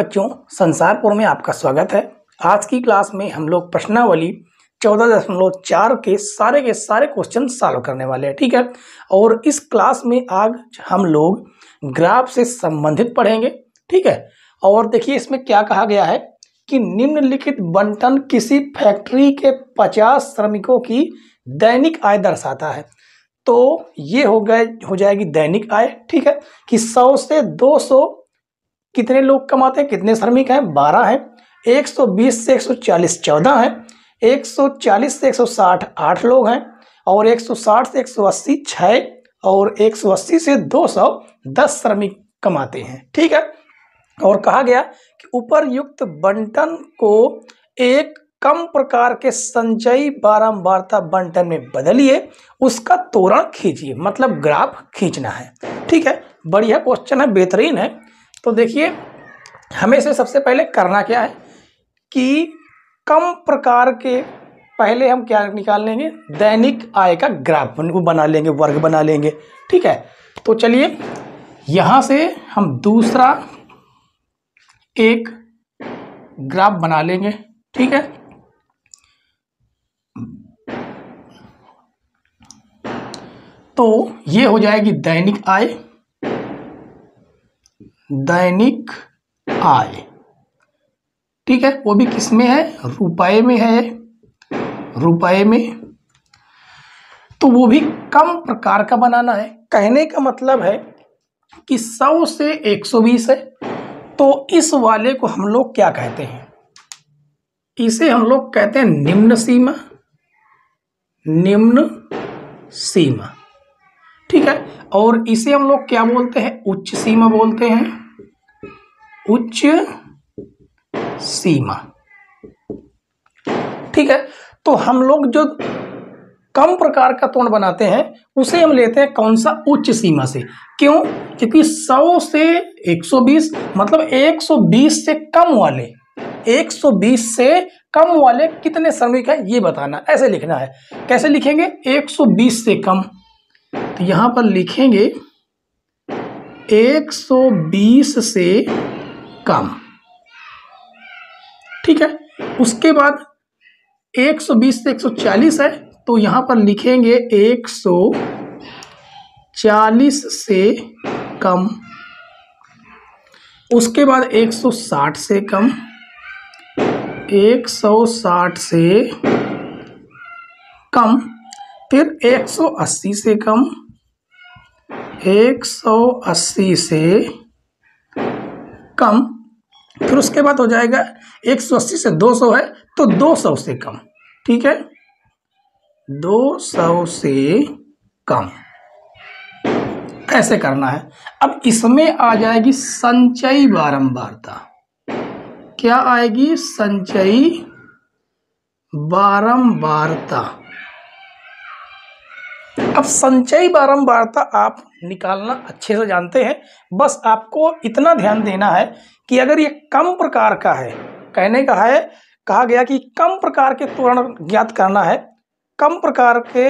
बच्चों संसारपुर में आपका स्वागत है आज की क्लास में हम लोग प्रश्नावली चौदह दशमलव चार के सारे के सारे क्वेश्चन सॉल्व करने वाले हैं ठीक है और इस क्लास में आज हम लोग ग्राफ से संबंधित पढ़ेंगे ठीक है और देखिए इसमें क्या कहा गया है कि निम्नलिखित बंटन किसी फैक्ट्री के पचास श्रमिकों की दैनिक आय दर्शाता है तो ये हो गए हो जाएगी दैनिक आय ठीक है कि सौ से दो सौ कितने लोग कमाते हैं कितने श्रमिक हैं बारह हैं 120 से 140 चौदह हैं 140 से 160 आठ लोग हैं और 160 से 180 छः और 180 से 210 श्रमिक कमाते हैं ठीक है और कहा गया कि उपरयुक्त बंटन को एक कम प्रकार के संचयी बारंबारता बंटन में बदलिए उसका तोरण खींचिए मतलब ग्राफ खींचना है ठीक है बढ़िया क्वेश्चन है बेहतरीन है तो देखिए हमें से सबसे पहले करना क्या है कि कम प्रकार के पहले हम क्या निकाल लेंगे दैनिक आय का ग्राफ उनको बना लेंगे वर्ग बना लेंगे ठीक है तो चलिए यहाँ से हम दूसरा एक ग्राफ बना लेंगे ठीक है तो ये हो जाएगी दैनिक आय दैनिक आय ठीक है वो भी किस में है रुपए में है रुपए में तो वो भी कम प्रकार का बनाना है कहने का मतलब है कि 100 से 120 है तो इस वाले को हम लोग क्या कहते हैं इसे हम लोग कहते हैं निम्न सीमा निम्न सीमा ठीक है और इसे हम लोग क्या बोलते हैं उच्च सीमा बोलते हैं उच्च सीमा ठीक है तो हम लोग जो कम प्रकार का तोड़ बनाते हैं उसे हम लेते हैं कौन सा उच्च सीमा से क्यों क्योंकि 100 से 120 मतलब 120 से कम वाले 120 से कम वाले कितने श्रमिक हैं ये बताना ऐसे लिखना है कैसे लिखेंगे 120 से कम तो यहां पर लिखेंगे 120 से कम ठीक है उसके बाद 120 से 140 है तो यहां पर लिखेंगे 140 से कम उसके बाद 160 से कम 160 से कम फिर 180 से कम 180 से कम फिर उसके बाद हो जाएगा एक सौ अस्सी से दो सौ है तो दो सौ से कम ठीक है दो सौ से कम ऐसे करना है अब इसमें आ जाएगी संचयी बारंबारता क्या आएगी संचयी बारंबारता अब संचयी बारंबारता आप निकालना अच्छे से जानते हैं बस आपको इतना ध्यान देना है कि अगर ये कम प्रकार का है कहने का है कहा गया कि कम प्रकार के त्वरण ज्ञात करना है कम प्रकार के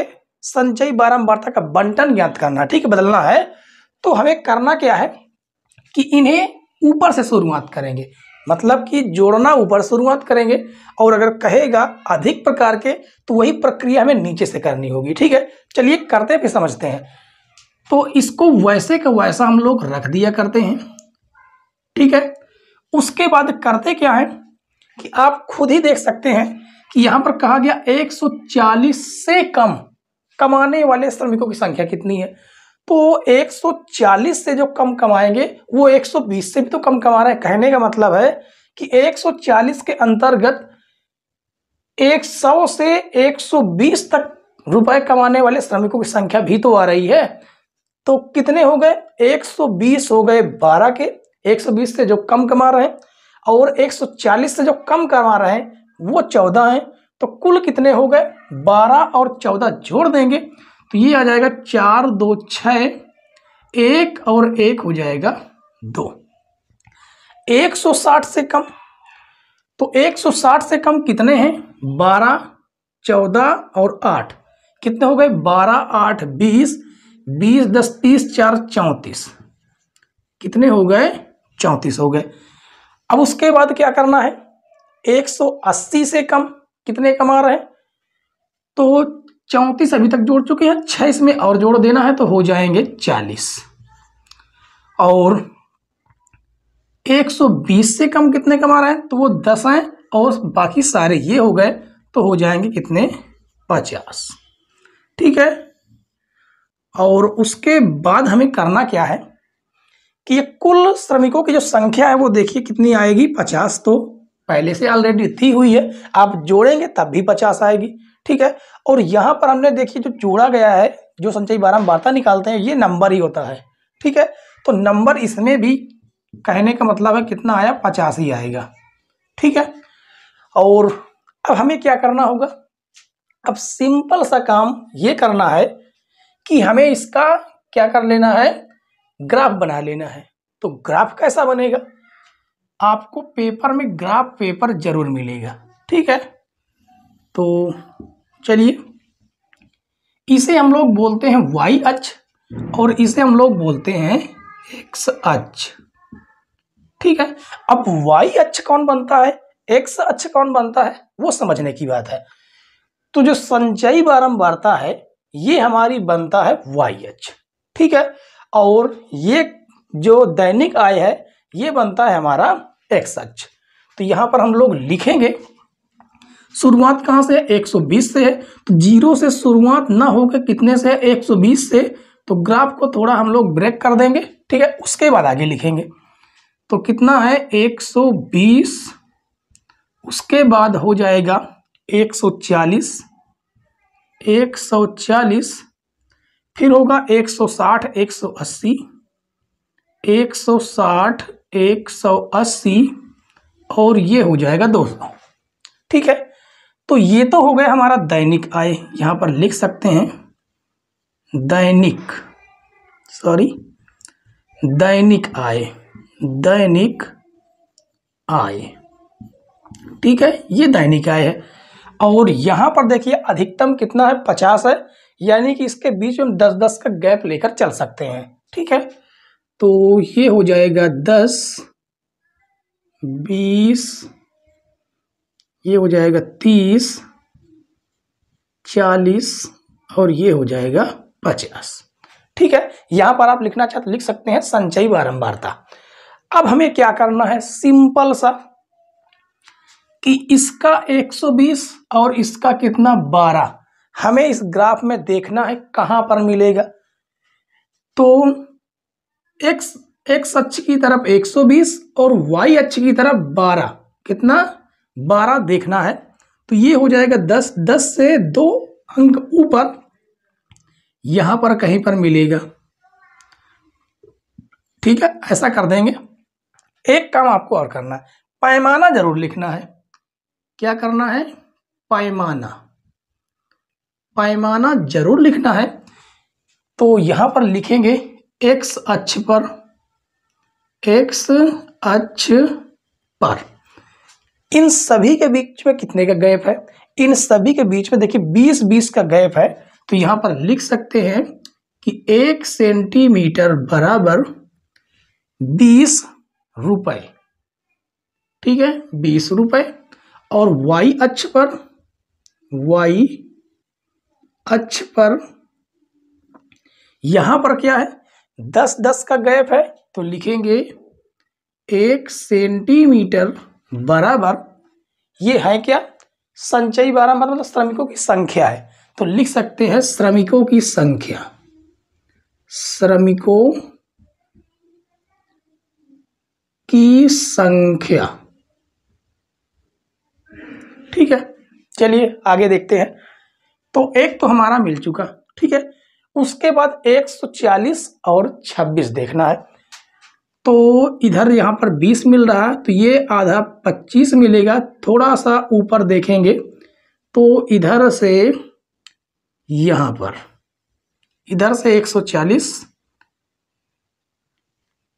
संचयी बारंबारता का बंटन ज्ञात करना है ठीक है बदलना है तो हमें करना क्या है कि इन्हें ऊपर से शुरुआत करेंगे मतलब कि जोड़ना ऊपर शुरुआत करेंगे और अगर कहेगा अधिक प्रकार के तो वही प्रक्रिया हमें नीचे से करनी होगी ठीक है चलिए करते फिर समझते हैं तो इसको वैसे का वैसा हम लोग रख दिया करते हैं ठीक है उसके बाद करते क्या है कि आप खुद ही देख सकते हैं कि यहाँ पर कहा गया 140 से कम कमाने वाले श्रमिकों की संख्या कितनी है तो 140 से जो कम कमाएंगे वो 120 से भी तो कम कमा रहे हैं कहने का मतलब है कि 140 के अंतर्गत 100 से 120 तक रुपए कमाने वाले श्रमिकों की संख्या भी तो आ रही है तो कितने हो गए 120 हो गए 12 के 120 से जो कम कमा रहे हैं और 140 से जो कम कमा रहे हैं वो 14 हैं तो कुल कितने हो गए 12 और 14 जोड़ देंगे तो ये आ जाएगा चार दो छ एक और एक हो जाएगा दो 160 से कम तो 160 से कम कितने हैं 12, 14 और 8 कितने हो गए 12, 8, 20, 20, 10, 30, 4, चौंतीस कितने हो गए चौंतीस हो गए अब उसके बाद क्या करना है 180 से कम कितने कम आ रहे हैं तो चौंतीस अभी तक जोड़ चुके हैं छः इसमें और जोड़ देना है तो हो जाएंगे चालीस और एक सौ बीस से कम कितने कमा रहे हैं तो वो दस आए और बाकी सारे ये हो गए तो हो जाएंगे कितने पचास ठीक है और उसके बाद हमें करना क्या है कि ये कुल श्रमिकों की जो संख्या है वो देखिए कितनी आएगी पचास तो पहले से ऑलरेडी थी हुई है आप जोड़ेंगे तब भी पचास आएगी ठीक है और यहाँ पर हमने देखिए जो जोड़ा गया है जो संचयी बारह वार्ता निकालते हैं ये नंबर ही होता है ठीक है तो नंबर इसमें भी कहने का मतलब है कितना आया पचास ही आएगा ठीक है और अब हमें क्या करना होगा अब सिंपल सा काम ये करना है कि हमें इसका क्या कर लेना है ग्राफ बना लेना है तो ग्राफ कैसा बनेगा आपको पेपर में ग्राफ पेपर जरूर मिलेगा ठीक है तो चलिए इसे हम लोग बोलते हैं वाई अच और इसे हम लोग बोलते हैं एक्स अच ठीक है अब वाई अच कौन बनता है एक्स अच कौन बनता है वो समझने की बात है तो जो संचयी बारंबारता है ये हमारी बनता है वाई अच ठीक है और ये जो दैनिक आय है ये बनता है हमारा एक्स अच तो यहां पर हम लोग लिखेंगे शुरुआत कहाँ से 120 से है तो जीरो से शुरुआत ना होकर कितने से है 120 से तो ग्राफ को थोड़ा हम लोग ब्रेक कर देंगे ठीक है उसके बाद आगे लिखेंगे तो कितना है 120 उसके बाद हो जाएगा 140 140 फिर होगा 160 180 160 180 और ये हो जाएगा 200 ठीक है तो ये तो हो गया हमारा दैनिक आय यहाँ पर लिख सकते हैं दैनिक सॉरी दैनिक आय दैनिक आय ठीक है ये दैनिक आय है और यहाँ पर देखिए अधिकतम कितना है पचास है यानी कि इसके बीच में दस दस का गैप लेकर चल सकते हैं ठीक है तो ये हो जाएगा दस बीस ये हो जाएगा तीस चालीस और ये हो जाएगा पचास ठीक है यहां पर आप लिखना चाहते लिख सकते हैं संचयी बारंबारता अब हमें क्या करना है सिंपल सा कि इसका 120 और इसका कितना 12 हमें इस ग्राफ में देखना है कहाँ पर मिलेगा तो एक्स एक्स अच्छी की तरफ 120 और वाई अच्छी की तरफ 12 कितना बारह देखना है तो ये हो जाएगा दस दस से दो अंक ऊपर यहां पर कहीं पर मिलेगा ठीक है ऐसा कर देंगे एक काम आपको और करना है पैमाना जरूर लिखना है क्या करना है पैमाना पैमाना जरूर लिखना है तो यहां पर लिखेंगे एक्स अक्ष पर एक्स अक्ष पर इन सभी के बीच में कितने का गैप है इन सभी के बीच में देखिए बीस बीस का गैप है तो यहां पर लिख सकते हैं कि एक सेंटीमीटर बराबर बीस रुपए ठीक है बीस रुपए और y अक्ष पर y अक्ष पर यहां पर क्या है दस दस का गैप है तो लिखेंगे एक सेंटीमीटर बराबर ये है क्या संचयी बारह मतलब तो श्रमिकों की संख्या है तो लिख सकते हैं श्रमिकों की संख्या श्रमिकों की संख्या ठीक है चलिए आगे देखते हैं तो एक तो हमारा मिल चुका ठीक है उसके बाद 140 और 26 देखना है तो इधर यहाँ पर बीस मिल रहा है तो ये आधा पच्चीस मिलेगा थोड़ा सा ऊपर देखेंगे तो इधर से यहाँ पर इधर से एक सौ चालीस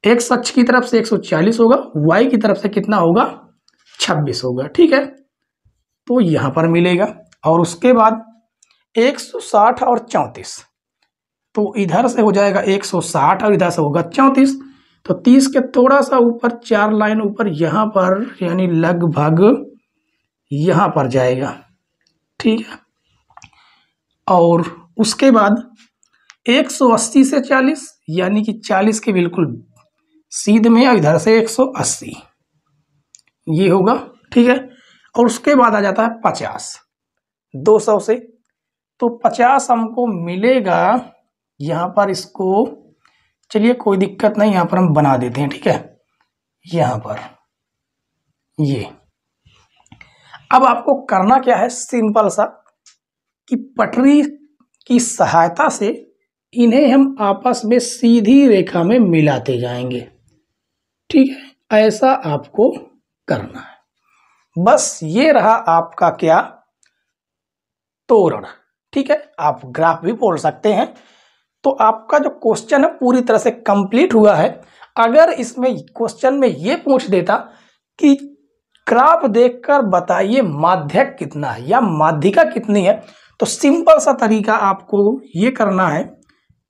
एक्स अक्ष की तरफ से एक सौ चालीस होगा वाई की तरफ से कितना होगा छब्बीस होगा ठीक है तो यहाँ पर मिलेगा और उसके बाद एक सौ साठ और चौंतीस तो इधर से हो जाएगा एक सौ साठ और इधर से होगा चौंतीस तो तीस के थोड़ा सा ऊपर चार लाइन ऊपर यहाँ पर यानी लगभग यहाँ पर जाएगा ठीक है और उसके बाद 180 से 40 यानी कि 40 के बिल्कुल सीध में इधर से 180 ये होगा ठीक है और उसके बाद आ जाता है 50 200 से तो 50 हमको मिलेगा यहाँ पर इसको चलिए कोई दिक्कत नहीं यहाँ पर हम बना देते हैं ठीक है यहाँ पर ये अब आपको करना क्या है सिंपल सा कि पटरी की सहायता से इन्हें हम आपस में सीधी रेखा में मिलाते जाएंगे ठीक है ऐसा आपको करना है बस ये रहा आपका क्या तोरण ठीक है आप ग्राफ भी बोल सकते हैं तो आपका जो क्वेश्चन है पूरी तरह से कंप्लीट हुआ है अगर इसमें क्वेश्चन में ये पूछ देता कि ग्राफ देखकर बताइए माध्यक कितना है या माध्यिका कितनी है तो सिंपल सा तरीका आपको ये करना है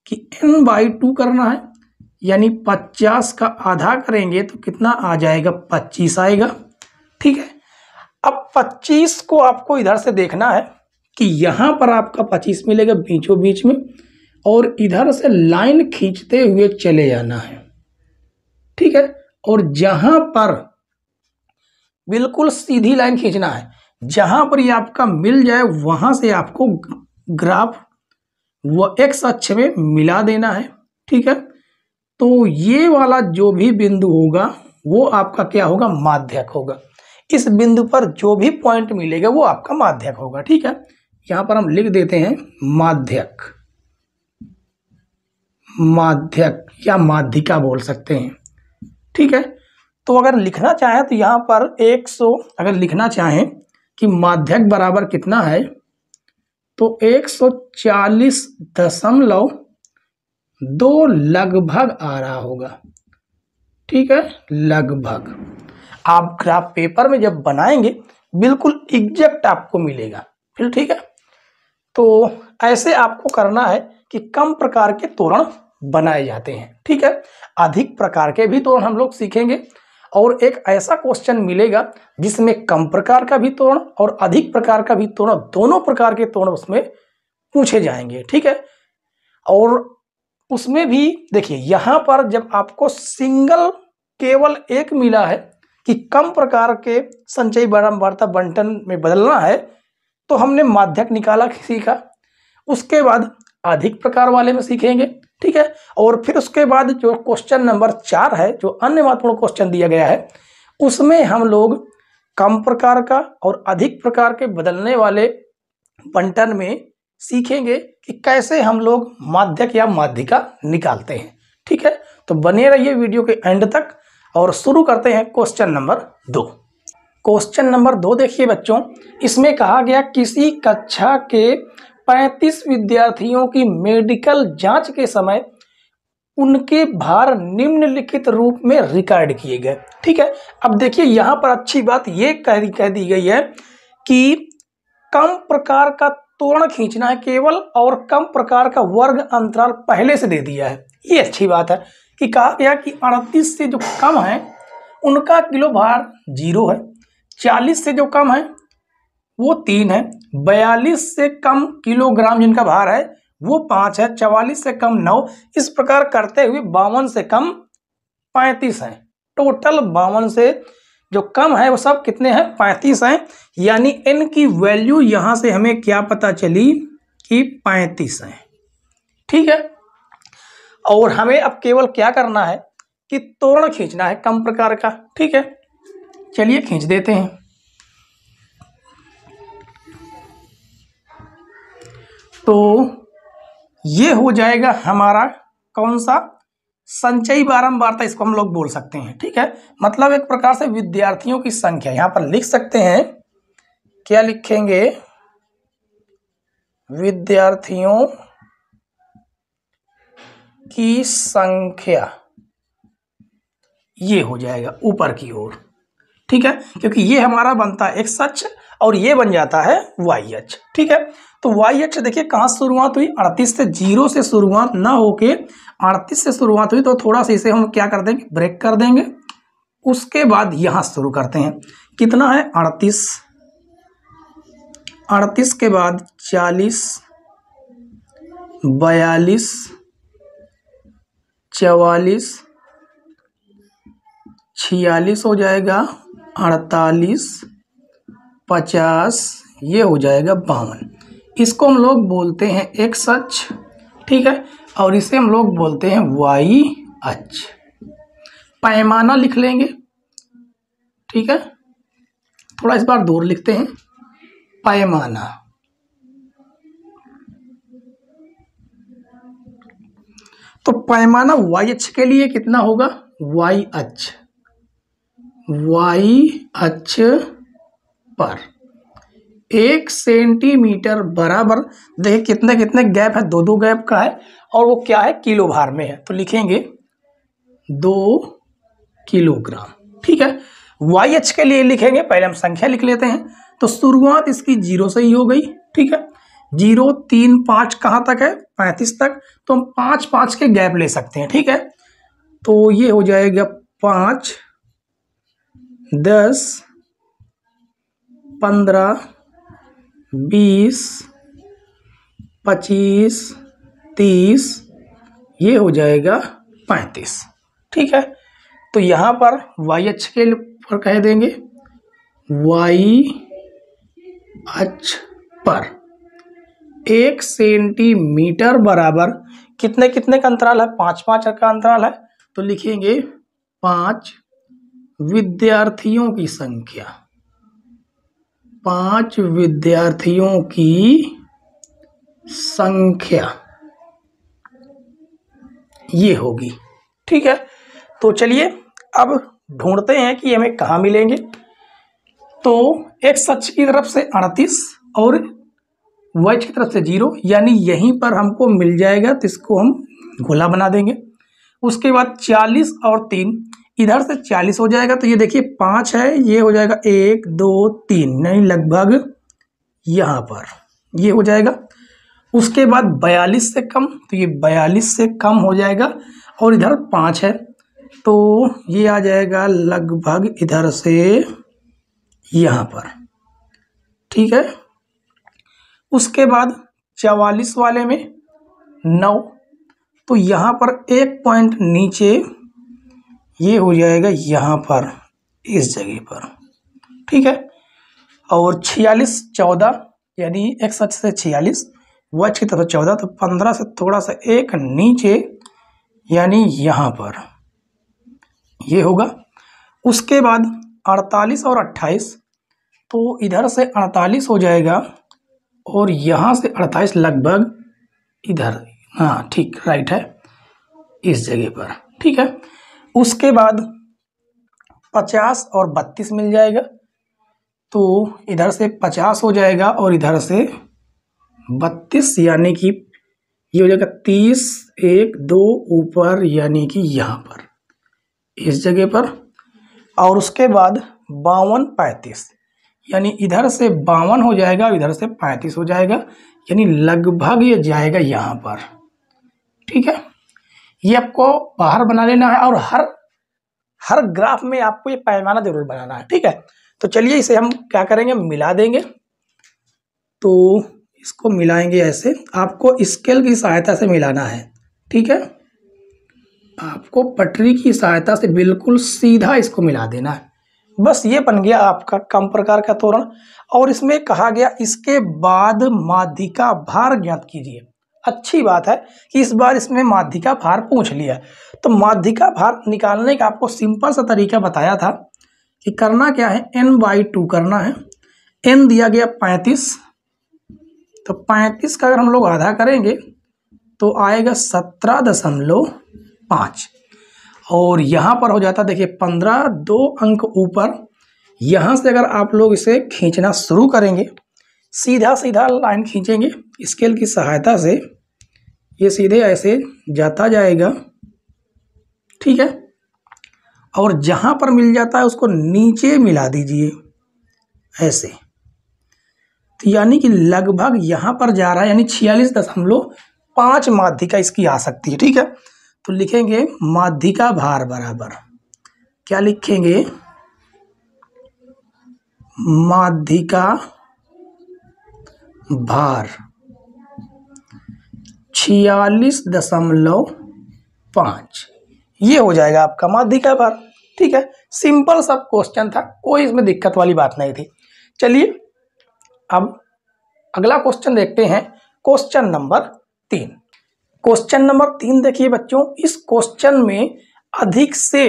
कि एन बाई टू करना है यानी पचास का आधा करेंगे तो कितना आ जाएगा पच्चीस आएगा ठीक है अब पच्चीस को आपको इधर से देखना है कि यहाँ पर आपका पच्चीस मिलेगा बीचों बीच में और इधर से लाइन खींचते हुए चले जाना है ठीक है और जहां पर बिल्कुल सीधी लाइन खींचना है जहां पर ये आपका मिल जाए वहां से आपको ग्राफ व एक्स अक्ष में मिला देना है ठीक है तो ये वाला जो भी बिंदु होगा वो आपका क्या होगा माध्यक होगा इस बिंदु पर जो भी पॉइंट मिलेगा वो आपका माध्यक होगा ठीक है यहाँ पर हम लिख देते हैं माध्यक माध्यक या माध्यिका बोल सकते हैं ठीक है तो अगर लिखना चाहें तो यहाँ पर 100 अगर लिखना चाहें कि माध्यक बराबर कितना है तो 140 दशमलव दो लगभग आ रहा होगा ठीक है लगभग आप ग्राफ पेपर में जब बनाएंगे बिल्कुल एग्जैक्ट आपको मिलेगा फिर ठीक है तो ऐसे आपको करना है कि कम प्रकार के तोरण बनाए जाते हैं ठीक है अधिक प्रकार के भी तोरण हम लोग सीखेंगे और एक ऐसा क्वेश्चन मिलेगा जिसमें कम प्रकार का भी तोरण और अधिक प्रकार का भी तोरण दोनों प्रकार के तोरण उसमें पूछे जाएंगे ठीक है और उसमें भी देखिए यहाँ पर जब आपको सिंगल केवल एक मिला है कि कम प्रकार के संचयी बारंबारता बंटन में बदलना है तो हमने माध्यक निकाला सीखा उसके बाद अधिक प्रकार वाले में सीखेंगे ठीक है और फिर उसके बाद जो क्वेश्चन नंबर चार है जो अन्य महत्वपूर्ण क्वेश्चन दिया गया है उसमें हम लोग कम प्रकार का और अधिक प्रकार के बदलने वाले बंटन में सीखेंगे कि कैसे हम लोग माध्यक या माध्यिका निकालते हैं ठीक है तो बने रहिए वीडियो के एंड तक और शुरू करते हैं क्वेश्चन नंबर दो क्वेश्चन नंबर दो देखिए बच्चों इसमें कहा गया किसी कक्षा के 35 विद्यार्थियों की मेडिकल जांच के समय उनके भार निम्नलिखित रूप में रिकॉर्ड किए गए ठीक है अब देखिए यहाँ पर अच्छी बात ये कह कह दी गई है कि कम प्रकार का तोड़ खींचना है केवल और कम प्रकार का वर्ग अंतराल पहले से दे दिया है ये अच्छी बात है कि कहा गया कि अड़तीस से जो कम है उनका किलो भार जीरो है चालीस से जो कम है वो तीन है बयालीस से कम किलोग्राम जिनका भार है वो पांच है चवालीस से कम नौ इस प्रकार करते हुए बावन से कम पैंतीस हैं टोटल बावन से जो कम है वो सब कितने हैं पैंतीस हैं यानी एन की वैल्यू यहाँ से हमें क्या पता चली कि पैंतीस हैं ठीक है और हमें अब केवल क्या करना है कि तोरण खींचना है कम प्रकार का ठीक है चलिए खींच देते हैं तो ये हो जाएगा हमारा कौन सा संचयी बारंबारता इसको हम लोग बोल सकते हैं ठीक है मतलब एक प्रकार से विद्यार्थियों की संख्या यहां पर लिख सकते हैं क्या लिखेंगे विद्यार्थियों की संख्या ये हो जाएगा ऊपर की ओर ठीक है क्योंकि ये हमारा बनता है एक सच और ये बन जाता है वाई एच ठीक है तो वाई एच देखिए कहाँ से शुरुआत हुई अड़तीस से जीरो से शुरुआत ना होके अड़तीस से शुरुआत हुई तो थोड़ा सा इसे हम क्या कर देंगे ब्रेक कर देंगे उसके बाद यहाँ शुरू करते हैं कितना है अड़तीस अड़तीस के बाद चालीस बयालीस चवालीस छियालीस हो जाएगा अड़तालीस पचास ये हो जाएगा बावन इसको हम लोग बोलते हैं एक्स अक्ष ठीक है और इसे हम लोग बोलते हैं वाई अक्ष पैमाना लिख लेंगे ठीक है थोड़ा इस बार दूर लिखते हैं पैमाना तो पैमाना वाई अक्ष के लिए कितना होगा वाई अक्ष वाई अक्ष पर एक सेंटीमीटर बराबर देखिए कितने कितने गैप है दो दो गैप का है और वो क्या है किलो भार में है तो लिखेंगे दो किलोग्राम ठीक है वाई एच के लिए लिखेंगे पहले हम संख्या लिख लेते हैं तो शुरुआत इसकी जीरो से ही हो गई ठीक है जीरो तीन पाँच कहाँ तक है पैंतीस तक तो हम पाँच पाँच के गैप ले सकते हैं ठीक है तो ये हो जाएगा पाँच दस पंद्रह बीस पच्चीस तीस ये हो जाएगा पैंतीस ठीक है तो यहाँ पर वाई अक्ष के पर कह देंगे वाई अक्ष पर एक सेंटीमीटर बराबर कितने कितने का अंतराल है पाँच पाँच का अंतराल है तो लिखेंगे पाँच विद्यार्थियों की संख्या पांच विद्यार्थियों की संख्या ये होगी ठीक है तो चलिए अब ढूंढते हैं कि हमें कहाँ मिलेंगे तो एक अक्ष की तरफ से अड़तीस और वाई की तरफ से जीरो यानी यहीं पर हमको मिल जाएगा तो इसको हम गोला बना देंगे उसके बाद चालीस और तीन इधर से चालीस हो जाएगा तो ये देखिए पाँच है ये हो जाएगा एक दो तीन नहीं लगभग यहाँ पर ये हो जाएगा उसके बाद बयालीस से कम तो ये बयालीस से कम हो जाएगा और इधर पाँच है तो ये आ जाएगा लगभग इधर से यहाँ पर ठीक है उसके बाद चवालीस वाले में नौ तो यहाँ पर एक पॉइंट नीचे ये हो जाएगा यहाँ पर इस जगह पर ठीक है और छियालीस चौदह यानी एक्स सच से छियालीस वच की तरफ चौदह तो पंद्रह से थोड़ा सा एक नीचे यानी यहाँ पर ये होगा उसके बाद अड़तालीस और अट्ठाईस तो इधर से अड़तालीस हो जाएगा और यहाँ से अड़तालीस लगभग इधर हाँ ठीक राइट है इस जगह पर ठीक है उसके बाद पचास और बत्तीस मिल जाएगा तो इधर से पचास हो जाएगा और इधर से बत्तीस यानी कि ये हो जाएगा तीस एक दो ऊपर यानी कि यहाँ पर इस जगह पर और उसके बाद बावन पैंतीस यानी इधर से बावन हो जाएगा और इधर से पैंतीस हो जाएगा यानी लगभग ये जाएगा यहाँ पर ठीक है ये आपको बाहर बना लेना है और हर हर ग्राफ में आपको ये पैमाना जरूर बनाना है ठीक है तो चलिए इसे हम क्या करेंगे मिला देंगे तो इसको मिलाएंगे ऐसे आपको स्केल की सहायता से मिलाना है ठीक है आपको पटरी की सहायता से बिल्कुल सीधा इसको मिला देना है बस ये बन गया आपका कम प्रकार का तोरण और इसमें कहा गया इसके बाद माध्यिका भार ज्ञात कीजिए अच्छी बात है कि इस बार इसमें माध्यिका भार पूछ लिया तो माध्यिका भार निकालने का आपको सिंपल सा तरीका बताया था कि करना क्या है एन बाई टू करना है एन दिया गया पैंतीस तो पैंतीस का अगर हम लोग आधा करेंगे तो आएगा सत्रह दशमलव पाँच और यहाँ पर हो जाता देखिए पंद्रह दो अंक ऊपर यहाँ से अगर आप लोग इसे खींचना शुरू करेंगे सीधा सीधा लाइन खींचेंगे स्केल की सहायता से ये सीधे ऐसे जाता जाएगा ठीक है और जहाँ पर मिल जाता है उसको नीचे मिला दीजिए ऐसे तो यानी कि लगभग यहाँ पर जा रहा है यानी छियालीस दशमलव पाँच माध्यिका इसकी आ सकती है ठीक है तो लिखेंगे माध्यिका भार बराबर क्या लिखेंगे माध्यिका भार छियालीस दशमलव पाँच ये हो जाएगा आपका माध्यिका भार ठीक है सिंपल सब क्वेश्चन था कोई इसमें दिक्कत वाली बात नहीं थी चलिए अब अगला क्वेश्चन देखते हैं क्वेश्चन नंबर तीन क्वेश्चन नंबर तीन देखिए बच्चों इस क्वेश्चन में अधिक से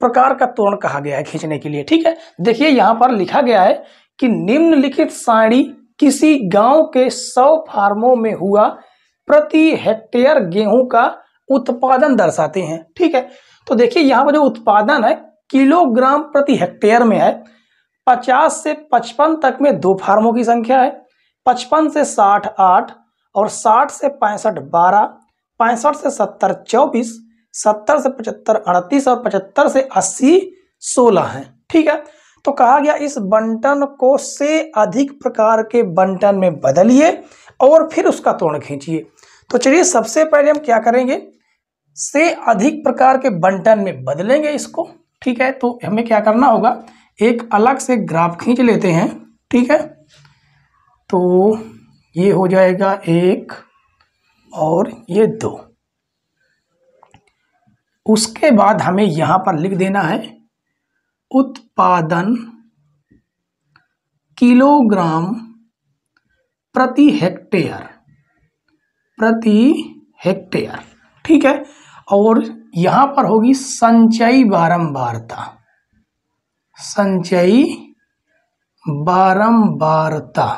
प्रकार का तोरण कहा गया है खींचने के लिए ठीक है देखिए यहाँ पर लिखा गया है कि निम्नलिखित साड़ी किसी गांव के सौ फार्मों में हुआ प्रति हेक्टेयर गेहूं का उत्पादन दर्शाते हैं ठीक है तो देखिए यहाँ पर जो उत्पादन है किलोग्राम प्रति हेक्टेयर में है पचास से पचपन तक में दो फार्मों की संख्या है पचपन से साठ आठ और साठ से पैंसठ बारह पैंसठ से सत्तर चौबीस सत्तर से पचहत्तर अड़तीस और पचहत्तर से अस्सी सोलह हैं ठीक है तो कहा गया इस बंटन को से अधिक प्रकार के बंटन में बदलिए और फिर उसका तोड़ खींचिए तो चलिए सबसे पहले हम क्या करेंगे से अधिक प्रकार के बंटन में बदलेंगे इसको ठीक है तो हमें क्या करना होगा एक अलग से ग्राफ खींच लेते हैं ठीक है तो ये हो जाएगा एक और ये दो उसके बाद हमें यहाँ पर लिख देना है उत्पादन किलोग्राम प्रति हेक्टेयर प्रति हेक्टेयर ठीक है और यहां पर होगी संचयी बारंबारता संचयी बारंबारता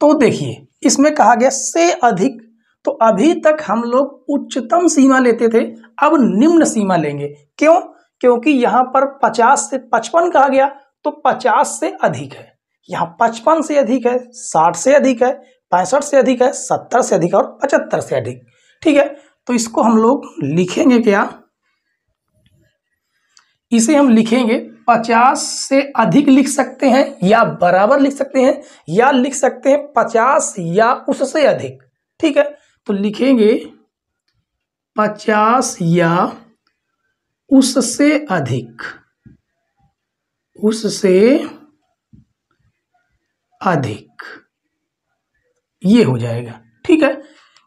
तो देखिए इसमें कहा गया से अधिक तो अभी तक हम लोग उच्चतम सीमा लेते थे अब निम्न सीमा लेंगे क्यों क्योंकि यहां पर 50 से 55 कहा गया तो 50 से अधिक है यहां 55 से अधिक है 60 से अधिक है पैंसठ से अधिक है 70 से अधिक है और 75 से अधिक ठीक है तो इसको हम लोग लिखेंगे क्या इसे हम लिखेंगे 50 से अधिक लिख सकते हैं या बराबर लिख सकते हैं या लिख सकते हैं 50 या उससे अधिक ठीक है तो लिखेंगे 50 या उससे अधिक उससे अधिक ये हो जाएगा ठीक है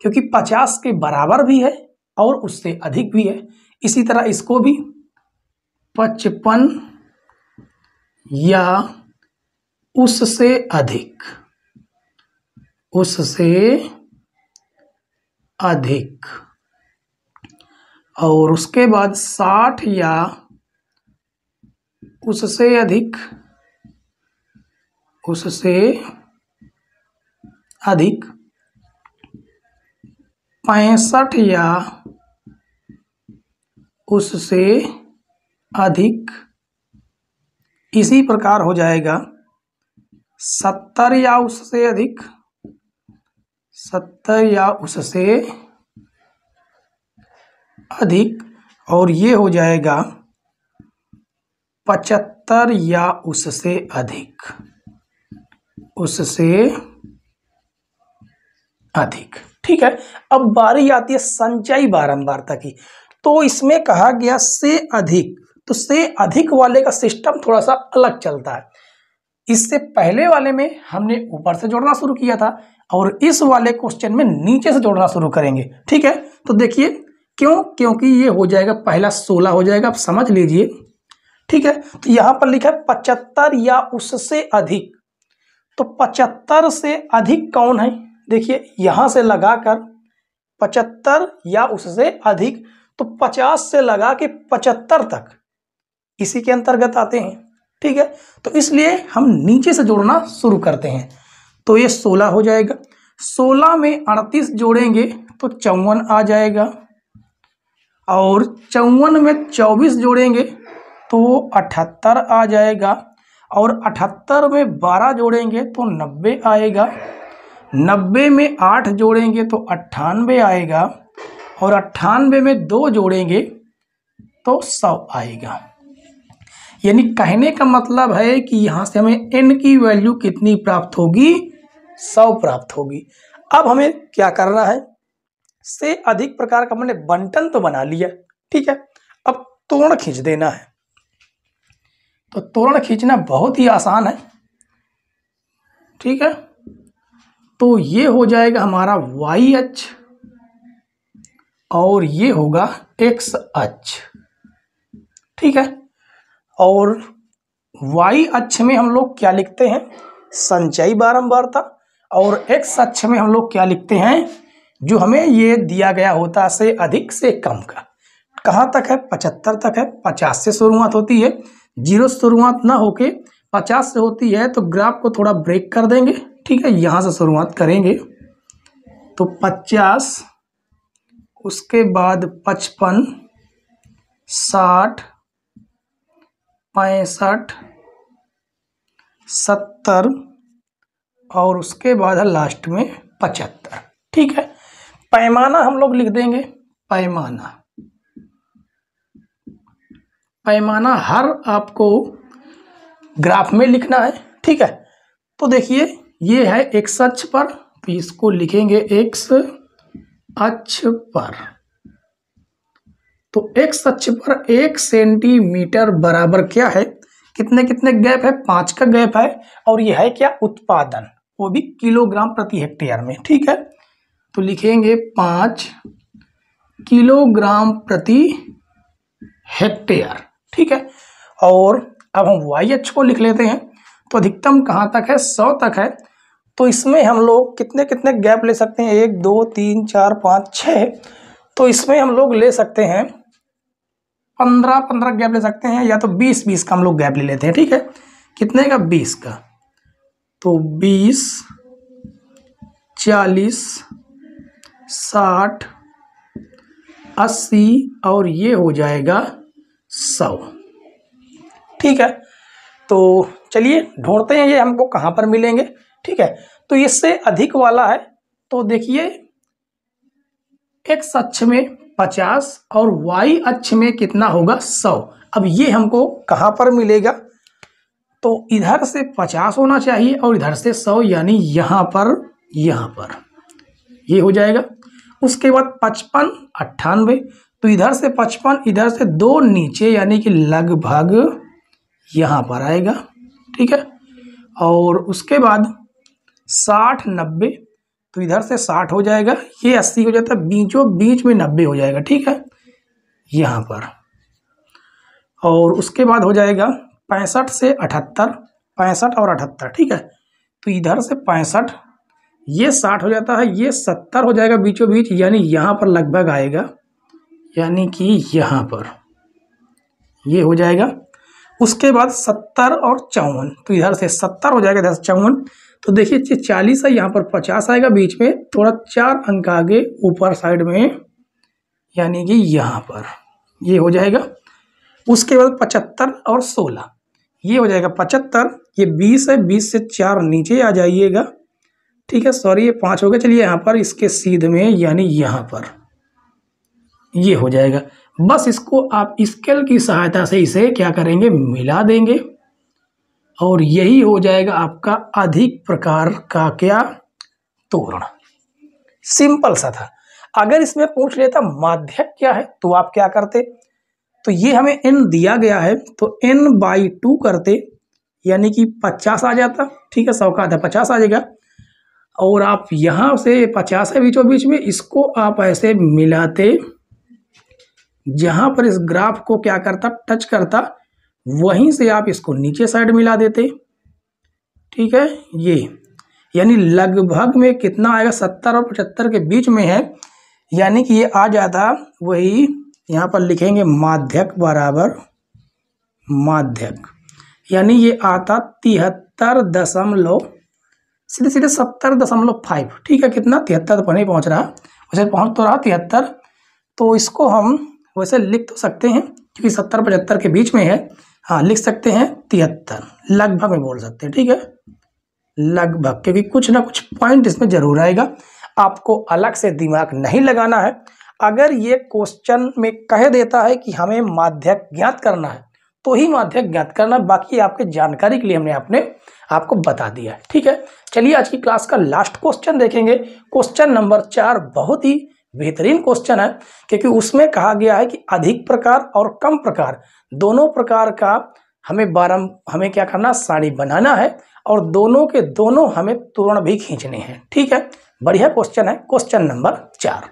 क्योंकि पचास के बराबर भी है और उससे अधिक भी है इसी तरह इसको भी पचपन या उससे अधिक उससे अधिक और उसके बाद साठ या उससे अधिक उससे अधिक पैंसठ या उससे अधिक इसी प्रकार हो जाएगा सत्तर या उससे अधिक सत्तर या उससे अधिक और ये हो जाएगा पचहत्तर या उससे अधिक उससे अधिक ठीक है अब बारी आती है संचयी बारंबारता की तो इसमें कहा गया से अधिक तो से अधिक वाले का सिस्टम थोड़ा सा अलग चलता है इससे पहले वाले में हमने ऊपर से जोड़ना शुरू किया था और इस वाले क्वेश्चन में नीचे से जोड़ना शुरू करेंगे ठीक है तो देखिए क्यों क्योंकि ये हो जाएगा पहला सोलह हो जाएगा आप समझ लीजिए ठीक है तो यहाँ पर लिखा है पचहत्तर या उससे अधिक तो पचहत्तर से अधिक कौन है देखिए यहाँ से लगाकर पचहत्तर या उससे अधिक तो पचास से लगा के पचहत्तर तक इसी के अंतर्गत आते हैं ठीक है तो इसलिए हम नीचे से जोड़ना शुरू करते हैं तो ये सोलह हो जाएगा सोलह में अड़तीस जोड़ेंगे तो चौवन आ जाएगा और चौवन में चौबीस जोड़ेंगे तो अठहत्तर आ जाएगा और अठहत्तर में बारह जोड़ेंगे तो नब्बे आएगा नब्बे में आठ जोड़ेंगे तो अट्ठानबे आएगा और अट्ठानबे में दो जोड़ेंगे तो सौ आएगा यानी कहने का मतलब है कि यहाँ से हमें एन की वैल्यू कितनी प्राप्त होगी सौ प्राप्त होगी अब हमें क्या करना है से अधिक प्रकार का मैंने बंटन तो बना लिया ठीक है अब तोरण खींच देना है तो तोरण खींचना बहुत ही आसान है ठीक है तो ये हो जाएगा हमारा वाई एच और ये होगा एक्स एच ठीक है और वाई अक्ष में हम लोग क्या लिखते हैं संचयी बारंबारता और एक्स अक्ष में हम लोग क्या लिखते हैं जो हमें ये दिया गया होता से अधिक से कम का कहाँ तक है पचहत्तर तक है पचास से शुरुआत होती है जीरो से शुरुआत ना होके पचास से होती है तो ग्राफ को थोड़ा ब्रेक कर देंगे ठीक है यहाँ से शुरुआत करेंगे तो पचास उसके बाद पचपन साठ पैंसठ सत्तर और उसके बाद है लास्ट में पचहत्तर ठीक है पैमाना हम लोग लिख देंगे पैमाना पैमाना हर आपको ग्राफ में लिखना है ठीक है तो देखिए ये है एक्स अक्ष पर तो इसको लिखेंगे एक्स अक्ष पर तो एक्स अक्ष पर एक सेंटीमीटर बराबर क्या है कितने कितने गैप है पांच का गैप है और यह है क्या उत्पादन वो भी किलोग्राम प्रति हेक्टेयर में ठीक है तो लिखेंगे पाँच किलोग्राम प्रति हेक्टेयर ठीक है और अब हम वाई एच को लिख लेते हैं तो अधिकतम कहाँ तक है सौ तक है तो इसमें हम लोग कितने कितने गैप ले सकते हैं एक दो तीन चार पाँच छः तो इसमें हम लोग ले सकते हैं पंद्रह पंद्रह गैप ले सकते हैं या तो बीस बीस का हम लोग गैप ले लेते हैं ठीक है कितने का बीस का तो बीस चालीस साठ अस्सी और ये हो जाएगा सौ ठीक है तो चलिए ढूंढते हैं ये हमको कहाँ पर मिलेंगे ठीक है तो इससे अधिक वाला है तो देखिए एक्स अक्ष में पचास और वाई अक्ष में कितना होगा सौ अब ये हमको कहाँ पर मिलेगा तो इधर से पचास होना चाहिए और इधर से सौ यानी यहाँ पर यहाँ पर ये यह हो जाएगा उसके बाद पचपन अट्ठानवे तो इधर से पचपन इधर से दो नीचे यानी कि लगभग यहाँ पर आएगा ठीक है और उसके बाद साठ नब्बे तो इधर से साठ हो जाएगा ये अस्सी हो जाता है बीचों बीच में नब्बे हो जाएगा ठीक है यहाँ पर और उसके बाद हो जाएगा पैंसठ से अठहत्तर पैंसठ और अठहत्तर ठीक है तो इधर से पैंसठ ये साठ हो जाता है ये सत्तर हो जाएगा बीचों बीच यानी यहाँ पर लगभग आएगा यानी कि यहाँ पर ये हो जाएगा उसके बाद सत्तर और चौवन तो इधर से सत्तर हो जाएगा इधर से चौवन तो देखिए ये चालीस है यहाँ पर पचास आएगा बीच में थोड़ा चार अंक आगे ऊपर साइड में यानी कि यहाँ पर ये हो जाएगा उसके बाद पचहत्तर और सोलह ये हो जाएगा पचहत्तर ये बीस है बीस से चार नीचे आ जाइएगा ठीक है सॉरी ये पाँच हो गया चलिए यहाँ पर इसके सीध में यानी यहाँ पर ये हो जाएगा बस इसको आप स्केल की सहायता से इसे क्या करेंगे मिला देंगे और यही हो जाएगा आपका अधिक प्रकार का क्या तोरण सिंपल सा था अगर इसमें पूछ लेता माध्यक क्या है तो आप क्या करते तो ये हमें एन दिया गया है तो एन बाई टू करते यानी कि पचास आ जाता ठीक है सौ का आधा पचास आ जाएगा और आप यहाँ से पचास है बीचों बीच में इसको आप ऐसे मिलाते जहाँ पर इस ग्राफ को क्या करता टच करता वहीं से आप इसको नीचे साइड मिला देते ठीक है ये यानी लगभग में कितना आएगा सत्तर और पचहत्तर के बीच में है यानी कि ये आ जाता वही यहाँ पर लिखेंगे माध्यक बराबर माध्यक यानी ये आता तिहत्तर दशमलव सीधे सीधे सत्तर दशमलव फाइव ठीक है कितना तिहत्तर तो नहीं पहुँच रहा वैसे पहुँच तो रहा तिहत्तर तो इसको हम वैसे लिख तो सकते हैं क्योंकि सत्तर पचहत्तर के बीच में है हाँ लिख सकते हैं तिहत्तर लगभग में बोल सकते हैं ठीक है लगभग क्योंकि कुछ ना कुछ पॉइंट इसमें ज़रूर आएगा आपको अलग से दिमाग नहीं लगाना है अगर ये क्वेश्चन में कह देता है कि हमें माध्यक ज्ञात करना है तो ही माध्यक ज्ञात करना बाकी आपके जानकारी के लिए हमने अपने आपको बता दिया ठीक है चलिए आज की क्लास का लास्ट क्वेश्चन देखेंगे क्वेश्चन नंबर चार बहुत ही बेहतरीन क्वेश्चन है क्योंकि उसमें कहा गया है कि अधिक प्रकार और कम प्रकार दोनों प्रकार का हमें बारम हमें क्या करना साड़ी बनाना है और दोनों के दोनों हमें तोरण भी खींचने हैं ठीक है बढ़िया क्वेश्चन है क्वेश्चन नंबर चार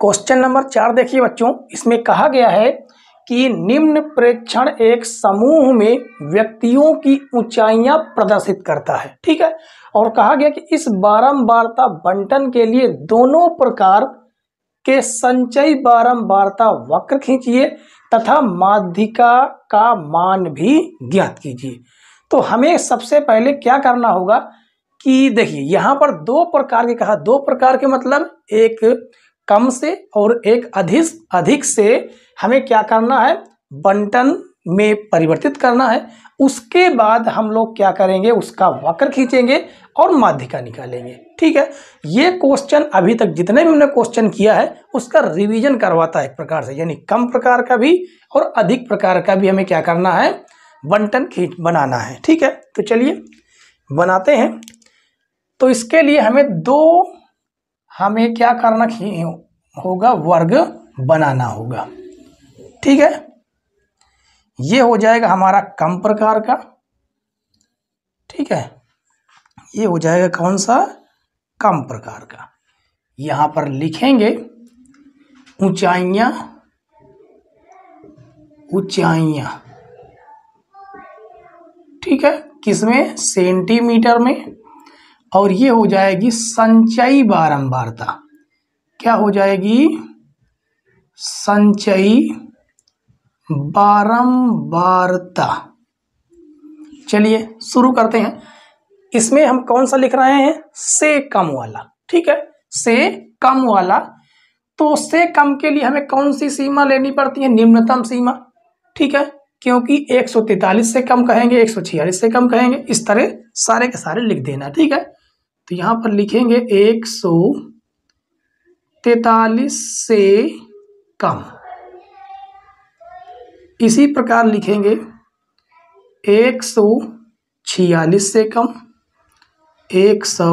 क्वेश्चन नंबर चार देखिए बच्चों इसमें कहा गया है कि निम्न प्रेक्षण एक समूह में व्यक्तियों की ऊंचाइयां प्रदर्शित करता है ठीक है और कहा गया कि इस बारंबारता बंटन के लिए दोनों प्रकार के संचयी बारंबारता वक्र खींचिए तथा माध्यिका का मान भी ज्ञात कीजिए तो हमें सबसे पहले क्या करना होगा कि देखिए यहां पर दो प्रकार के कहा दो प्रकार के मतलब एक कम से और एक अधिक अधिक से हमें क्या करना है बंटन में परिवर्तित करना है उसके बाद हम लोग क्या करेंगे उसका वक्र खींचेंगे और माध्यिका निकालेंगे ठीक है ये क्वेश्चन अभी तक जितने भी हमने क्वेश्चन किया है उसका रिवीजन करवाता है एक प्रकार से यानी कम प्रकार का भी और अधिक प्रकार का भी हमें क्या करना है बंटन खींच बनाना है ठीक है तो चलिए बनाते हैं तो इसके लिए हमें दो हमें क्या करना होगा वर्ग बनाना होगा ठीक है ये हो जाएगा हमारा कम प्रकार का ठीक है ये हो जाएगा कौन सा कम प्रकार का यहां पर लिखेंगे ऊंचाइया ऊंचाइया ठीक है किसमें सेंटीमीटर में और ये हो जाएगी संचयी बारंबारता क्या हो जाएगी संचयी बारंबारता चलिए शुरू करते हैं इसमें हम कौन सा लिख रहे हैं से कम वाला ठीक है से कम वाला तो से कम के लिए हमें कौन सी सीमा लेनी पड़ती है निम्नतम सीमा ठीक है क्योंकि 143 से कम कहेंगे छियालीस से कम कहेंगे इस तरह सारे के सारे लिख देना ठीक है तो यहां पर लिखेंगे एक सौ तैतालीस से कम इसी प्रकार लिखेंगे एक सौ छियालीस से कम एक सौ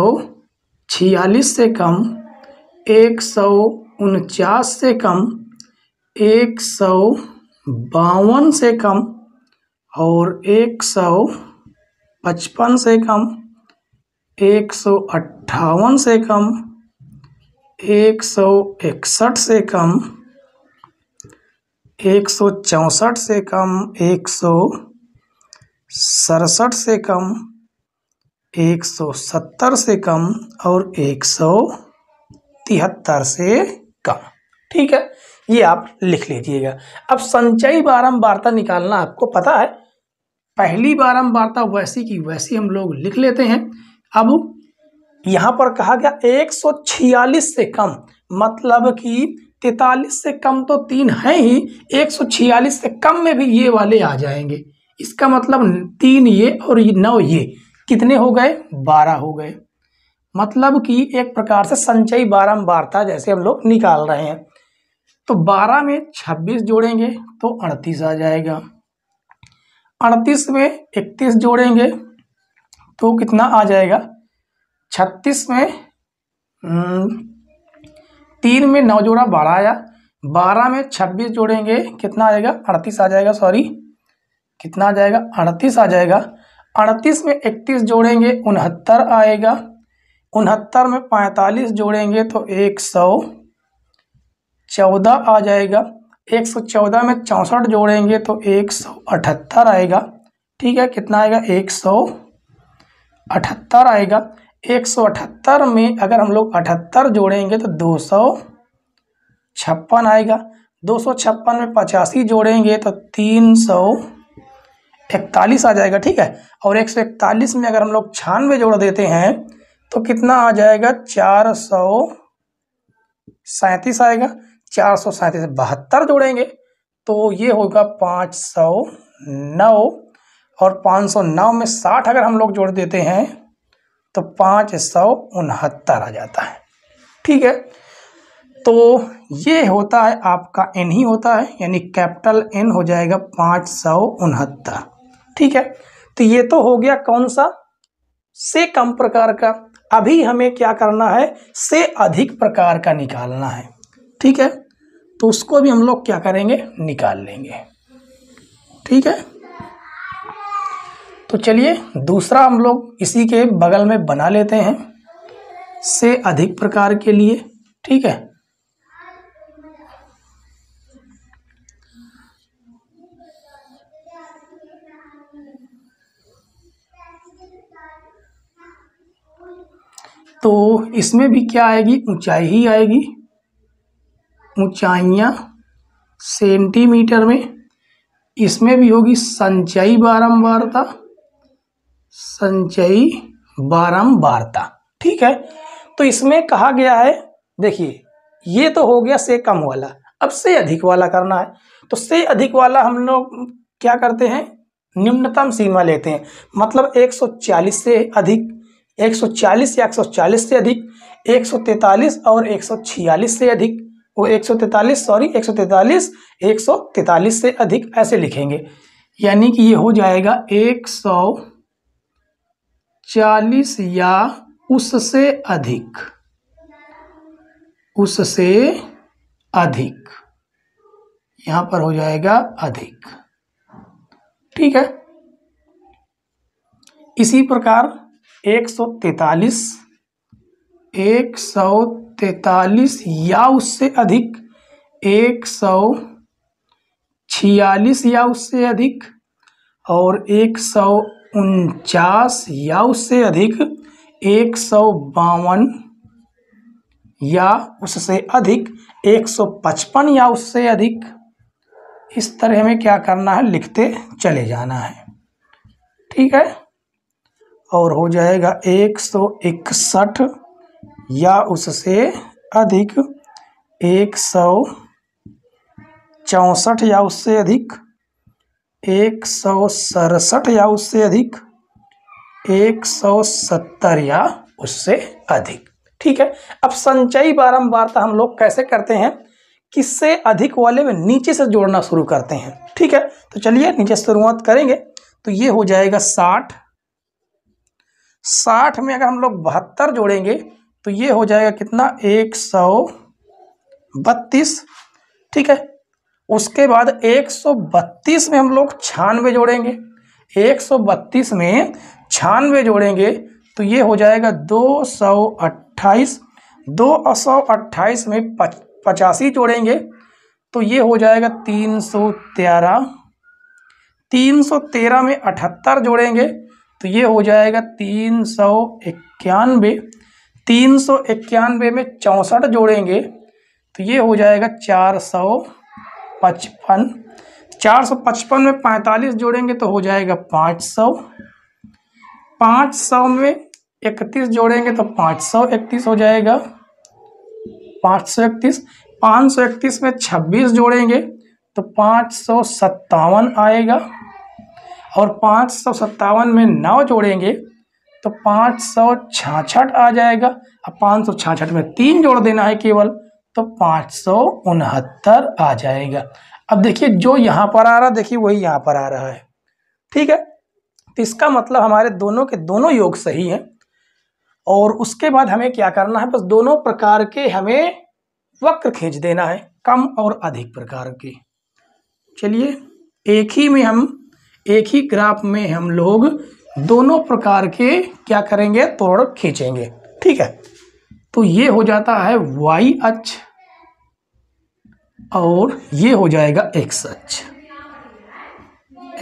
छियालीस से कम एक सौ उनचास से कम एक सौ बावन से कम और एक सौ पचपन से कम एक सौ अट्ठावन से कम एक सौ इकसठ से कम एक सौ चौंसठ से कम एक सौ सड़सठ से कम एक सौ सत्तर से कम और एक सौ तिहत्तर से कम ठीक है ये आप लिख लीजिएगा अब संचयी बारंबारता निकालना आपको पता है पहली बारंबारता वैसी की वैसी हम लोग लिख लेते हैं अब यहाँ पर कहा गया एक सौ छियालीस से कम मतलब कि तैतालीस से कम तो तीन है ही एक सौ छियालीस से कम में भी ये वाले आ जाएंगे इसका मतलब तीन ये और ये नौ ये कितने हो गए बारह हो गए मतलब कि एक प्रकार से संचयी बारंबारता जैसे हम लोग निकाल रहे हैं तो बारह में छब्बीस जोड़ेंगे तो अड़तीस आ जाएगा अड़तीस में इकतीस जोड़ेंगे तो कितना आ जाएगा छत्तीस में हम्म, तीन में नौ जोड़ा बारह आया बारह में छब्बीस जोड़ेंगे कितना आ जाएगा अड़तीस आ जाएगा सॉरी कितना आ जाएगा अड़तीस आ जाएगा अड़तीस में इकतीस जोड़ेंगे उनहत्तर आएगा उनहत्तर में पैंतालीस जोड़ेंगे तो एक सौ चौदह आ जाएगा एक सौ चौदह में चौंसठ जोड़ेंगे तो एक सौ अठहत्तर आएगा ठीक है कितना आएगा एक सौ अठहत्तर आएगा एक सौ अठहत्तर में अगर हम लोग अठहत्तर जोड़ेंगे तो दो सौ छप्पन आएगा दो सौ छप्पन में पचासी जोड़ेंगे तो तीन सौ इकतालीस आ जाएगा ठीक है और एक सौ इकतालीस में अगर हम लोग छानवे जोड़ देते हैं तो कितना आ जाएगा चार सौ सैंतीस आएगा चार सौ सैंतीस बहत्तर जोड़ेंगे तो ये होगा पाँच सौ नौ और पाँच सौ नौ में साठ अगर हम लोग जोड़ देते हैं तो पाँच सौ उनहत्तर आ जाता है ठीक है तो ये होता है आपका एन ही होता है यानी कैपिटल एन हो जाएगा पाँच सौ उनहत्तर ठीक है तो ये तो हो गया कौन सा से कम प्रकार का अभी हमें क्या करना है से अधिक प्रकार का निकालना है ठीक है तो उसको भी हम लोग क्या करेंगे निकाल लेंगे ठीक है तो चलिए दूसरा हम लोग इसी के बगल में बना लेते हैं से अधिक प्रकार के लिए ठीक है तो इसमें भी क्या आएगी ऊंचाई ही आएगी ऊंचाइया सेंटीमीटर में इसमें भी होगी संचयी बारंबारता संचयी बारंबारता ठीक है तो इसमें कहा गया है देखिए ये तो हो गया से कम वाला अब से अधिक वाला करना है तो से अधिक वाला हम लोग क्या करते हैं निम्नतम सीमा लेते हैं मतलब 140 से अधिक 140 या 140 से अधिक 143 और 146 से अधिक वो 143 सॉरी 143 143 से अधिक ऐसे लिखेंगे यानी कि ये हो जाएगा एक सौ चालीस या उससे अधिक उससे अधिक यहां पर हो जाएगा अधिक ठीक है इसी प्रकार एक सौ तैतालीस एक सौ तैतालीस या उससे अधिक एक सौ छियालीस या उससे अधिक और एक सौ उनचास या उससे अधिक एक सौ बावन या उससे अधिक एक सौ पचपन या उससे अधिक इस तरह में क्या करना है लिखते चले जाना है ठीक है और हो जाएगा एक सौ इकसठ या उससे अधिक एक सौ चौंसठ या उससे अधिक एक सौ सड़सठ या उससे अधिक एक सौ सत्तर या उससे अधिक ठीक है अब संचयी बारंबारता हम लोग कैसे करते हैं किससे अधिक वाले में नीचे से जोड़ना शुरू करते हैं ठीक है तो चलिए नीचे शुरुआत करेंगे तो ये हो जाएगा साठ साठ में अगर हम लोग बहत्तर जोड़ेंगे तो ये हो जाएगा कितना एक सौ बत्तीस ठीक है उसके बाद 132 में हम लोग छानवे जोड़ेंगे 132 में छानवे जोड़ेंगे तो ये हो जाएगा दो सौ अट्ठाईस दो सौ अट्ठाईस में पच पचासी जोड़ेंगे तो ये हो जाएगा तीन सौ तेरह तीन सौ तेरह में अठहत्तर जोड़ेंगे तो ये हो जाएगा तीन सौ इक्यानवे तीन सौ इक्यानवे में चौंसठ जोड़ेंगे तो ये हो जाएगा चार सौ पचपन चार सौ पचपन में पैंतालीस जोड़ेंगे तो हो जाएगा पाँच सौ पाँच सौ में इकतीस जोड़ेंगे तो पाँच सौ इकतीस हो जाएगा पाँच सौ इकतीस पाँच सौ इकतीस में छब्बीस जोड़ेंगे तो पाँच सौ सत्तावन आएगा और पाँच सौ सत्तावन में नौ जोड़ेंगे तो पाँच सौ छाछठ आ जाएगा अब पाँच सौ छाछठ में तीन जोड़ देना है केवल तो पाँच सौ उनहत्तर आ जाएगा अब देखिए जो यहाँ पर आ रहा देखिए वही यहाँ पर आ रहा है ठीक है तो इसका मतलब हमारे दोनों के दोनों योग सही हैं और उसके बाद हमें क्या करना है बस दोनों प्रकार के हमें वक्र खींच देना है कम और अधिक प्रकार के चलिए एक ही में हम एक ही ग्राफ में हम लोग दोनों प्रकार के क्या करेंगे तोड़ खींचेंगे ठीक है तो ये हो जाता है वाई अक्ष और ये हो जाएगा एक्स अच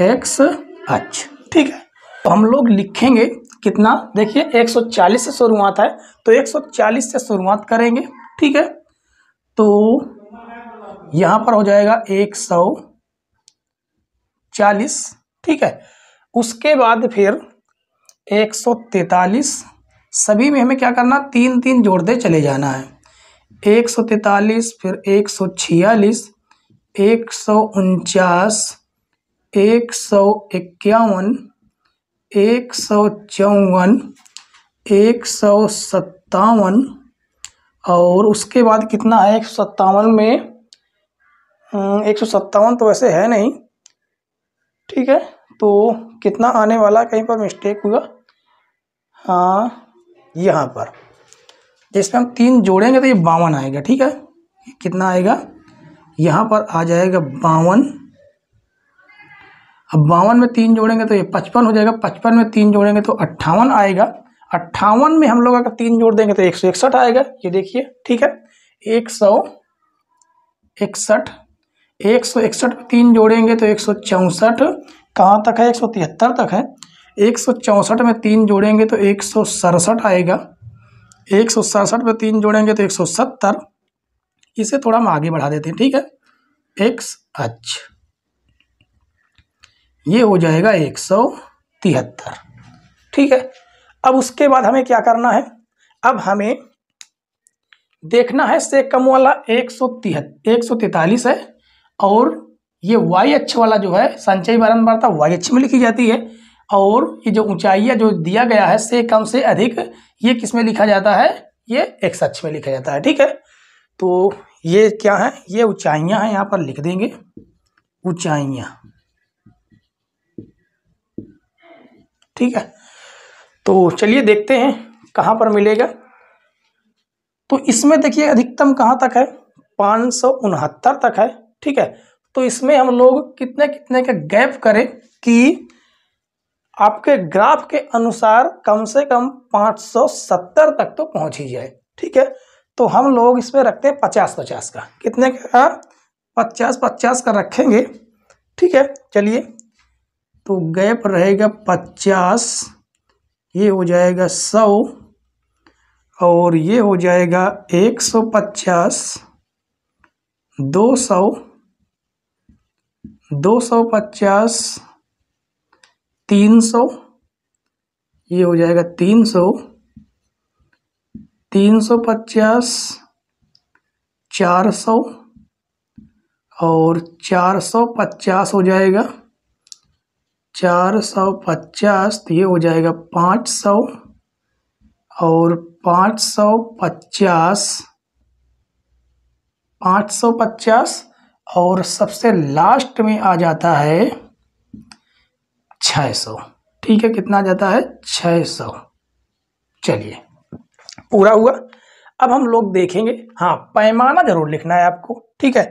एक्स अच ठीक है तो हम लोग लिखेंगे कितना देखिए 140 से शुरुआत है तो 140 से शुरुआत करेंगे ठीक है तो यहाँ पर हो जाएगा 140 ठीक है उसके बाद फिर 143 सभी में हमें क्या करना तीन तीन जोड़ते चले जाना है एक सौ तैतालीस फिर एक सौ छियालीस एक सौ उनचास एक सौ इक्यावन एक सौ चौवन एक सौ सत्तावन और उसके बाद कितना है एक सौ सत्तावन में हम्म, एक सौ सत्तावन तो वैसे है नहीं ठीक है तो कितना आने वाला कहीं पर मिस्टेक हुआ हाँ यहाँ पर इसमें हम तीन जोड़ेंगे तो ये बावन आएगा ठीक है कितना आएगा यहाँ पर आ जाएगा बावन अब बावन में तीन जोड़ेंगे तो ये पचपन हो जाएगा पचपन में तीन जोड़ेंगे तो अट्ठावन आएगा अट्ठावन में हम लोग अगर तीन जोड़ देंगे तो एक सौ इकसठ आएगा ये देखिए ठीक है एक सौ इकसठ एक सौ इकसठ में तीन जोड़ेंगे तो एक सौ चौंसठ कहाँ तक है एक सौ तिहत्तर तक है एक सौ चौंसठ में तीन जोड़ेंगे तो एक सौ सड़सठ आएगा एक सौ सड़सठ में तीन जोड़ेंगे तो एक सौ सत्तर इसे थोड़ा हम आगे बढ़ा देते हैं ठीक है एक्स एच ये हो जाएगा एक सौ तिहत्तर ठीक है अब उसके बाद हमें क्या करना है अब हमें देखना है से कम वाला एक सौ तिहत्तर एक सौ तैतालीस है और ये वाई एच वाला जो है संचयी बारंबारता वाई एच में लिखी जाती है और ये जो ऊंचाइया जो दिया गया है से कम से अधिक ये किस में लिखा जाता है ये एक्स अक्ष में लिखा जाता है ठीक है तो ये क्या है ये ऊंचाइयां हैं यहाँ पर लिख देंगे ऊंचाइयां ठीक है तो चलिए देखते हैं कहाँ पर मिलेगा तो इसमें देखिए अधिकतम कहाँ तक है पाँच सौ उनहत्तर तक है ठीक है तो इसमें हम लोग कितने कितने का गैप करें कि आपके ग्राफ के अनुसार कम से कम 570 तक तो पहुंच ही जाए ठीक है तो हम लोग इसमें रखते हैं पचास पचास का कितने का हाँ, पचास पचास का रखेंगे ठीक है चलिए तो गैप रहेगा पचास ये हो जाएगा सौ और ये हो जाएगा एक सौ पचास दो सौ दो सौ पचास तीन सौ ये हो जाएगा तीन सौ तीन सौ पचास चार सौ और चार सौ पचास हो जाएगा चार सौ पचास तो ये हो जाएगा पाँच सौ और पाँच सौ पचास पाँच सौ पचास और सबसे लास्ट में आ जाता है छः सौ ठीक है कितना जाता है छः सौ चलिए पूरा हुआ अब हम लोग देखेंगे हाँ पैमाना जरूर लिखना है आपको ठीक है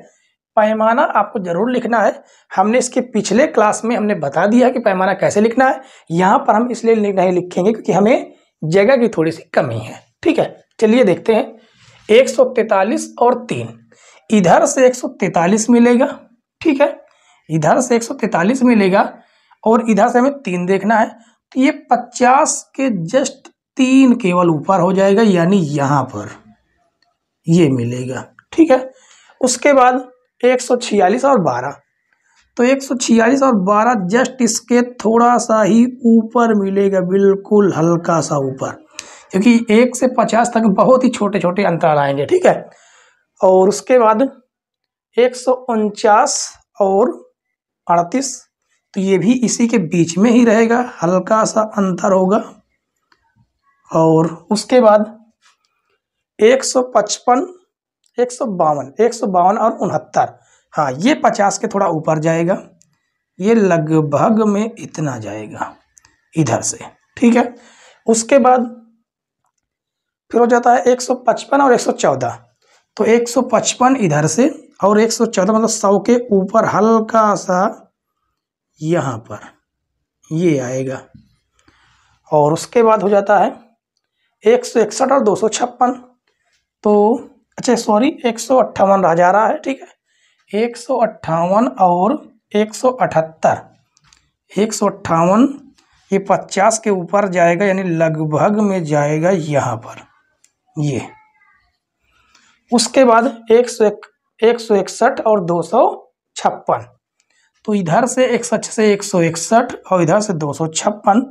पैमाना आपको जरूर लिखना है हमने इसके पिछले क्लास में हमने बता दिया कि पैमाना कैसे लिखना है यहाँ पर हम इसलिए नहीं लिखेंगे क्योंकि हमें जगह की थोड़ी सी कमी है ठीक है चलिए देखते हैं एक और तीन इधर से एक मिलेगा ठीक है इधर से एक मिलेगा और इधर से हमें तीन देखना है तो ये पचास के जस्ट तीन केवल ऊपर हो जाएगा यानी यहाँ पर ये मिलेगा ठीक है उसके बाद एक सौ छियालीस और बारह तो एक सौ छियालीस और बारह जस्ट इसके थोड़ा सा ही ऊपर मिलेगा बिल्कुल हल्का सा ऊपर क्योंकि एक से पचास तक बहुत ही छोटे छोटे अंतराल आएंगे ठीक है और उसके बाद एक सौ उनचास और अड़तीस तो ये भी इसी के बीच में ही रहेगा हल्का सा अंतर होगा और उसके बाद एक सौ पचपन एक सौ बावन एक सौ बावन और उनहत्तर हाँ ये पचास के थोड़ा ऊपर जाएगा ये लगभग में इतना जाएगा इधर से ठीक है उसके बाद फिर हो जाता है 155 और 114 तो 155 इधर से और 114 मतलब सौ के ऊपर हल्का सा यहाँ पर ये आएगा और उसके बाद हो जाता है एक सौ इकसठ और दो सौ छप्पन तो अच्छा सॉरी एक सौ अट्ठावन रह जा रहा है ठीक है एक सौ अट्ठावन और एक सौ अठहत्तर एक सौ अट्ठावन ये पचास के ऊपर जाएगा यानी लगभग में जाएगा यहाँ पर ये उसके बाद एक सौ एक सौ इकसठ और दो सौ छप्पन तो इधर से एक सच से एक सौ इकसठ और इधर से दो सौ छप्पन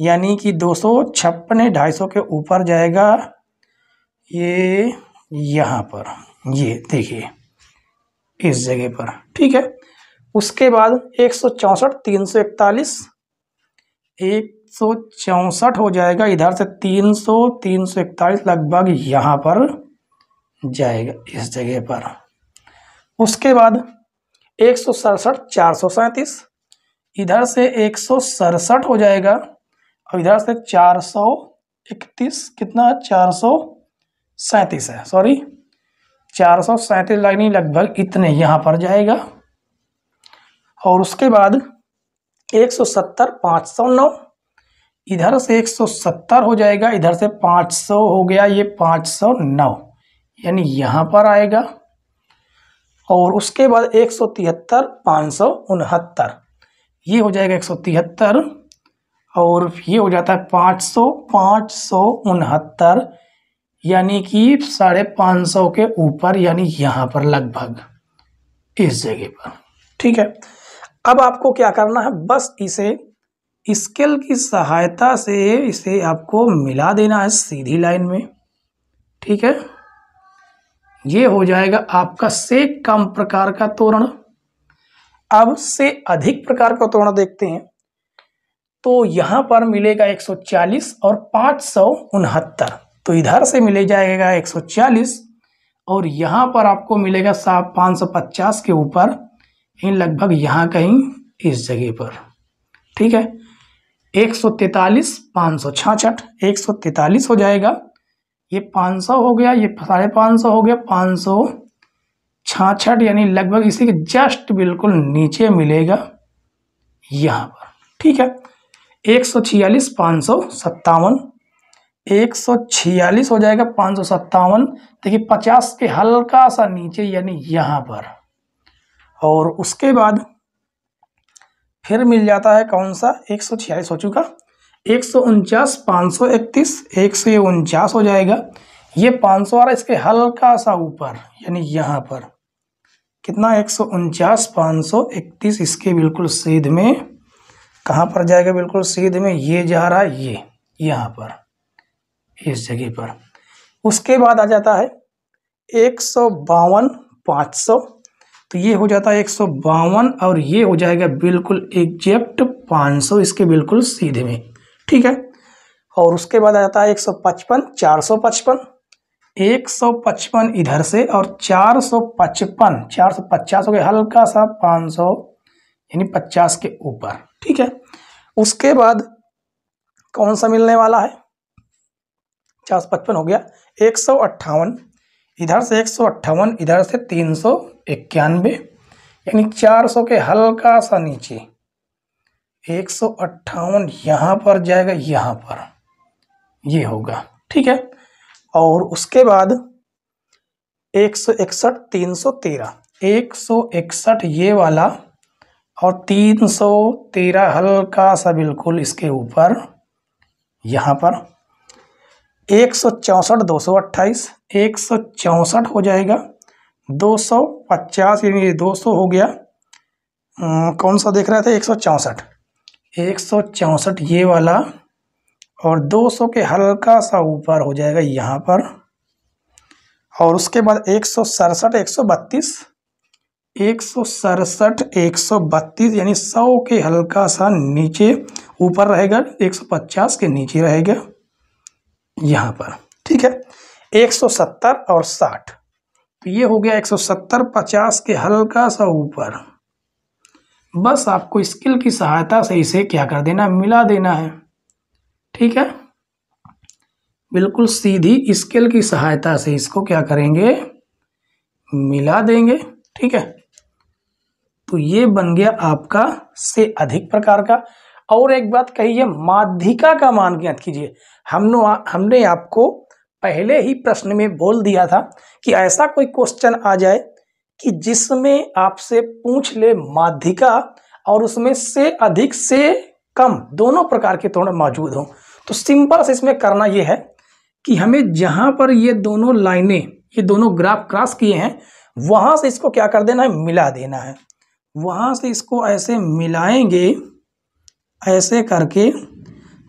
यानी कि दो सौ छप्पन ढाई सौ के ऊपर जाएगा ये यहाँ पर ये देखिए इस जगह पर ठीक है उसके बाद एक सौ चौंसठ तीन सौ इकतालीस एक सौ चौंसठ हो जाएगा इधर से तीन सौ तीन सौ इकतालीस लगभग यहाँ पर जाएगा इस जगह पर उसके बाद एक सौ सड़सठ चार सौ सैंतीस इधर से एक सौ सड़सठ हो जाएगा और इधर से चार सौ इकतीस कितना चार सौ सैंतीस है सॉरी चार सौ सैंतीस लाइनी लगभग इतने यहाँ पर जाएगा और उसके बाद एक सौ सत्तर पाँच सौ नौ इधर से एक सौ सत्तर हो जाएगा इधर से पाँच सौ हो गया ये पाँच सौ नौ यानी यहाँ पर आएगा और उसके बाद एक सौ तिहत्तर पाँच सौ उनहत्तर ये हो जाएगा एक सौ तिहत्तर और ये हो जाता है पाँच सौ पाँच सौ उनहत्तर यानी कि साढ़े पाँच सौ के ऊपर यानी यहाँ पर लगभग इस जगह पर ठीक है अब आपको क्या करना है बस इसे स्केल की सहायता से इसे आपको मिला देना है सीधी लाइन में ठीक है ये हो जाएगा आपका से कम प्रकार का तोरण अब से अधिक प्रकार का तोरण देखते हैं तो यहाँ पर मिलेगा 140 और पाँच तो इधर से मिले जाएगा 140 और यहाँ पर आपको मिलेगा सा पाँच के ऊपर इन लगभग यहाँ कहीं इस जगह पर ठीक है एक सौ तैतालीस पाँच सौ छाछठ एक सौ तैतालीस हो जाएगा ये पाँच सौ हो गया ये साढ़े पाँच सौ हो गया पाँच सौ छाछठ यानी लगभग इसी के जस्ट बिल्कुल नीचे मिलेगा यहाँ पर ठीक है एक सौ छियालीस पाँच सौ सत्तावन एक सौ छियालीस हो जाएगा पाँच सौ सत्तावन देखिए पचास के हल्का सा नीचे यानी यहाँ पर और उसके बाद फिर मिल जाता है कौन सा एक सौ छियालीस हो चुका एक सौ उनचास पाँच सौ इकतीस एक ये उनचास हो जाएगा ये पाँच सौ आ रहा है इसके हल्का सा ऊपर यानी यहाँ पर कितना एक सौ उनचास पाँच सौ इकतीस इसके बिल्कुल सीध में कहाँ पर जाएगा बिल्कुल सीध में ये जा रहा है ये यहाँ पर इस जगह पर उसके बाद आ जाता है एक सौ बावन पाँच सौ तो ये हो जाता है एक सौ बावन और ये हो जाएगा बिल्कुल एग्जैक्ट पाँच सौ इसके बिल्कुल सीधे में ठीक है और उसके बाद आ जाता है एक सौ पचपन चार सौ पचपन एक सौ पचपन इधर से और चार सौ पचपन चार सौ पचास हो गया हल्का सा पाँच सौ यानी पचास के ऊपर ठीक है उसके बाद कौन सा मिलने वाला है चार सौ पचपन हो गया एक सौ अट्ठावन इधर से एक सौ अट्ठावन इधर से तीन सौ इक्यानवे यानी चार सौ के हल्का सा नीचे एक सौ अट्ठावन यहाँ पर जाएगा यहाँ पर ये होगा ठीक है और उसके बाद एक सौ इकसठ तीन सौ तेरह एक सौ इकसठ ये वाला और तीन सौ तेरह हल्का सा बिल्कुल इसके ऊपर यहाँ पर एक सौ चौंसठ दो सौ अट्ठाईस एक सौ चौंसठ हो जाएगा दो सौ पचास यानी दो सौ हो गया हम्म, कौन सा देख रहे थे एक सौ चौंसठ एक सौ चौंसठ ये वाला और दो सौ के हल्का सा ऊपर हो जाएगा यहाँ पर और उसके बाद एक सौ सड़सठ एक सौ बत्तीस एक सौ सड़सठ एक सौ बत्तीस यानी सौ के हल्का सा नीचे ऊपर रहेगा एक सौ पचास के नीचे रहेगा यहाँ पर ठीक है एक सौ सत्तर और साठ तो ये हो गया एक सौ सत्तर पचास के हल्का सा ऊपर बस आपको स्किल की सहायता से इसे क्या कर देना मिला देना है ठीक है बिल्कुल सीधी स्किल की सहायता से इसको क्या करेंगे मिला देंगे ठीक है तो ये बन गया आपका से अधिक प्रकार का और एक बात कहिए माध्यिका का मान ज्ञात कीजिए हमने हमने आपको पहले ही प्रश्न में बोल दिया था कि ऐसा कोई क्वेश्चन आ जाए कि जिसमें आपसे पूछ ले माध्यिका और उसमें से अधिक से कम दोनों प्रकार के त्वरण मौजूद हों तो सिंपल से इसमें करना यह है कि हमें जहाँ पर ये दोनों लाइनें ये दोनों ग्राफ क्रॉस किए हैं वहाँ से इसको क्या कर देना है मिला देना है वहाँ से इसको ऐसे मिलाएंगे ऐसे करके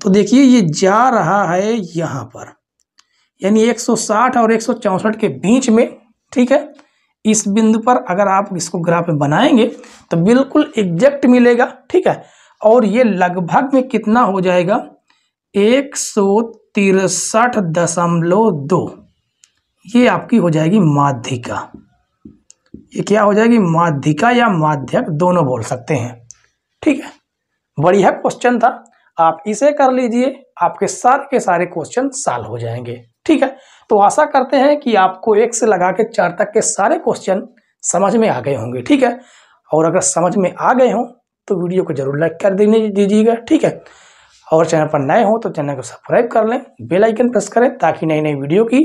तो देखिए ये जा रहा है यहाँ पर यानी 160 और एक के बीच में ठीक है इस बिंदु पर अगर आप इसको ग्राफ में बनाएंगे तो बिल्कुल एग्जैक्ट मिलेगा ठीक है और ये लगभग में कितना हो जाएगा एक सौ तिरसठ दशमलव दो ये आपकी हो जाएगी माध्यिका ये क्या हो जाएगी माध्यिका या माध्यक दोनों बोल सकते हैं ठीक है बढ़िया क्वेश्चन था आप इसे कर लीजिए आपके सारे के सारे क्वेश्चन साल हो जाएंगे ठीक है तो आशा करते हैं कि आपको एक से लगा के चार तक के सारे क्वेश्चन समझ में आ गए होंगे ठीक है और अगर समझ में आ गए हों तो वीडियो को जरूर लाइक कर दीजिएगा ठीक है और चैनल पर नए हो तो चैनल को सब्सक्राइब कर लें बेल आइकन प्रेस करें ताकि नई नई वीडियो की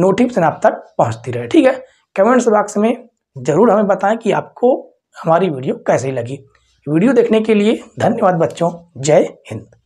नोटिफिकेशन आप तक पहुंचती रहे ठीक है कमेंट्स बॉक्स में ज़रूर हमें बताएं कि आपको हमारी वीडियो कैसी लगी वीडियो देखने के लिए धन्यवाद बच्चों जय हिंद